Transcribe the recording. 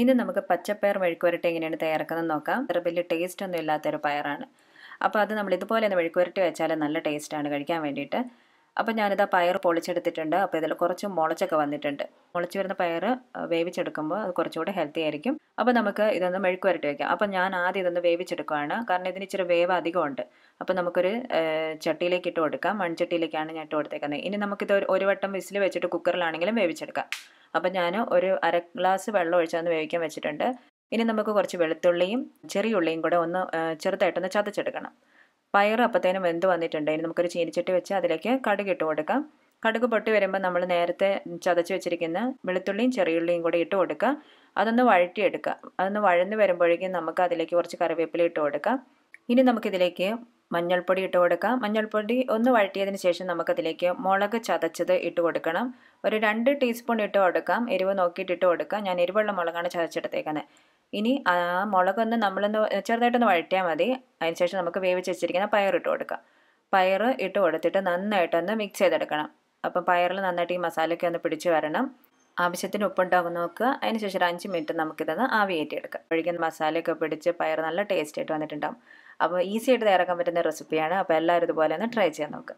ഇനി നമുക്ക് പച്ചപ്പയർ മെഴുക്കുവരട്ടി എങ്ങനെയാണ് തയ്യാറാക്കുന്നത് നോക്കാം വലിയ ടേസ്റ്റ് ഒന്നും ഇല്ലാത്തൊരു പയറാണ് അപ്പോൾ അത് നമ്മൾ ഇതുപോലെ ഒന്ന് മെഴുക്കുവരട്ടി വെച്ചാൽ നല്ല ടേസ്റ്റാണ് കഴിക്കാൻ വേണ്ടിയിട്ട് അപ്പോൾ ആ പയർ പൊളിച്ചെടുത്തിട്ടുണ്ട് അപ്പോൾ ഇതിൽ കുറച്ച് മുളച്ചൊക്കെ വന്നിട്ടുണ്ട് മുളച്ച് വരുന്ന പയർ വേവിച്ചെടുക്കുമ്പോൾ അത് കുറച്ചുകൂടെ ഹെൽത്തി ആയിരിക്കും അപ്പോൾ നമുക്ക് ഇതൊന്ന് മെഴുക്ക് വരട്ടി വയ്ക്കാം അപ്പോൾ ഞാൻ ആദ്യം ഇതൊന്ന് വേവിച്ചെടുക്കുകയാണ് കാരണം ഇതിന് ഇച്ചിരി വേവ് അധികമുണ്ട് അപ്പോൾ നമുക്കൊരു ചട്ടിയിലേക്ക് ഇട്ട് കൊടുക്കാം മൺചട്ടിയിലേക്കാണ് ഞാൻ ഇട്ട് കൊടുത്തേക്കുന്നത് ഇനി നമുക്കിത് ഒരു വട്ടം വിസിൽ വെച്ചിട്ട് കുക്കറിലാണെങ്കിലും വേവിച്ചെടുക്കാം അപ്പോൾ ഞാൻ ഒരു അര ഗ്ലാസ് വെള്ളം ഒഴിച്ചൊന്ന് വേവിക്കാൻ വെച്ചിട്ടുണ്ട് ഇനി നമുക്ക് കുറച്ച് വെളുത്തുള്ളിയും ചെറിയ ഉള്ളിയും കൂടെ ഒന്ന് ചെറുതായിട്ടൊന്ന് ചതച്ചെടുക്കണം പയർ അപ്പത്തേനും വെന്ത് വന്നിട്ടുണ്ട് ഇനി നമുക്കൊരു ചീനിച്ചട്ടി വെച്ച് അതിലേക്ക് കടുക് ഇട്ട് കൊടുക്കാം കടുക് പൊട്ടി വരുമ്പോൾ നമ്മൾ നേരത്തെ ചതച്ച് വെച്ചിരിക്കുന്ന വെളുത്തുള്ളിയും ചെറിയുള്ളിയും കൂടി ഇട്ട് കൊടുക്കുക അതൊന്ന് വഴറ്റിയെടുക്കുക അതൊന്ന് വഴന്ന് വരുമ്പോഴേക്കും നമുക്ക് അതിലേക്ക് കുറച്ച് കറിവേപ്പില ഇട്ട് കൊടുക്കാം ഇനി നമുക്കിതിലേക്ക് മഞ്ഞൾപ്പൊടി ഇട്ട് കൊടുക്കാം മഞ്ഞൾപ്പൊടി ഒന്ന് വഴറ്റിയതിന് ശേഷം നമുക്കതിലേക്ക് മുളക് ചതച്ചത് ഇട്ട് കൊടുക്കണം ഒരു രണ്ട് ടീസ്പൂൺ ഇട്ട് കൊടുക്കാം എരിവ് നോക്കിയിട്ട് ഇട്ട് കൊടുക്കാം ഞാൻ എരിവുള്ള മുളകാണ് ചതച്ചെടുത്തേക്കുന്നത് ഇനി ആ മുളകൊന്ന് നമ്മളൊന്ന് ചെറുതായിട്ടൊന്ന് വഴറ്റിയാൽ മതി അതിനുശേഷം നമുക്ക് വേവിച്ച് വെച്ചിരിക്കുന്ന പയർ ഇട്ട് കൊടുക്കാം പയർ ഇട്ട് കൊടുത്തിട്ട് നന്നായിട്ടൊന്ന് മിക്സ് ചെയ്തെടുക്കണം അപ്പം പയറിൽ നന്നായിട്ട് ഈ മസാലയ്ക്ക് ഒന്ന് പിടിച്ച് വരണം ആവശ്യത്തിന് ഉപ്പുണ്ടാകുന്ന നോക്കുക അതിനുശേഷം ഒരു അഞ്ച് മിനിറ്റ് നമുക്കിതൊന്ന് ആവിയേറ്റിയെടുക്കാം ഒഴിക്കുന്ന മസാലയൊക്കെ പിടിച്ച് പയർ നല്ല ടേസ്റ്റ് ആയിട്ട് വന്നിട്ടുണ്ടാകും അപ്പോൾ ഈസി ആയിട്ട് തയ്യാറാക്കാൻ പറ്റുന്ന റെസിപ്പിയാണ് അപ്പോൾ എല്ലാവരും ഇതുപോലെ ഒന്ന് ട്രൈ ചെയ്യാൻ നോക്കുക